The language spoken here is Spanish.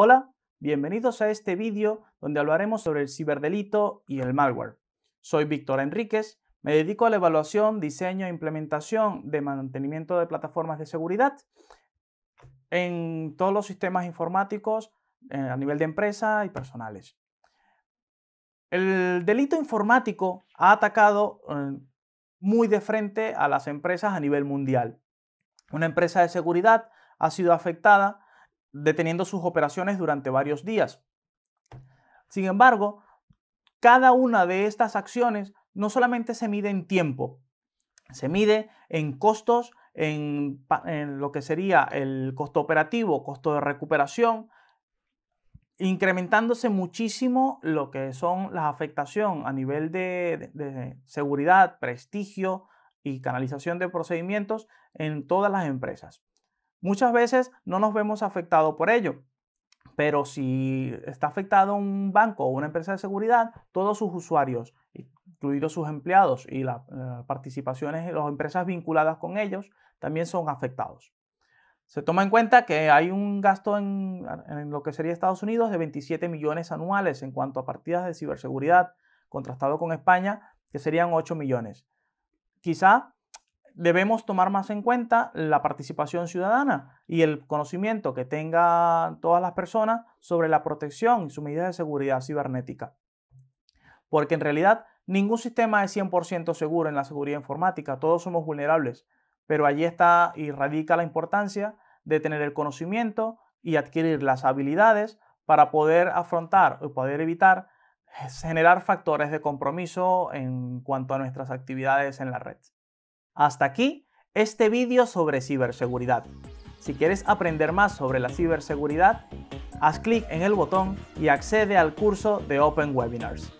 Hola, bienvenidos a este vídeo donde hablaremos sobre el ciberdelito y el malware. Soy Víctor Enríquez, me dedico a la evaluación, diseño e implementación de mantenimiento de plataformas de seguridad en todos los sistemas informáticos eh, a nivel de empresa y personales. El delito informático ha atacado eh, muy de frente a las empresas a nivel mundial. Una empresa de seguridad ha sido afectada deteniendo sus operaciones durante varios días. Sin embargo, cada una de estas acciones no solamente se mide en tiempo, se mide en costos, en, lo que sería el costo operativo, costo de recuperación, incrementándose muchísimo lo que son las afectaciones a nivel de seguridad, prestigio y canalización de procedimientos en todas las empresas. Muchas veces no nos vemos afectados por ello, pero si está afectado un banco o una empresa de seguridad, todos sus usuarios, incluidos sus empleados y las eh, participaciones en las empresas vinculadas con ellos, también son afectados. Se toma en cuenta que hay un gasto en, en lo que sería Estados Unidos de 27 millones anuales en cuanto a partidas de ciberseguridad, contrastado con España, que serían 8 millones. Quizá debemos tomar más en cuenta la participación ciudadana y el conocimiento que tengan todas las personas sobre la protección y su medida de seguridad cibernética. Porque en realidad ningún sistema es 100% seguro en la seguridad informática, todos somos vulnerables, pero allí está y radica la importancia de tener el conocimiento y adquirir las habilidades para poder afrontar o poder evitar eh, generar factores de compromiso en cuanto a nuestras actividades en la red. Hasta aquí este vídeo sobre ciberseguridad. Si quieres aprender más sobre la ciberseguridad, haz clic en el botón y accede al curso de Open Webinars.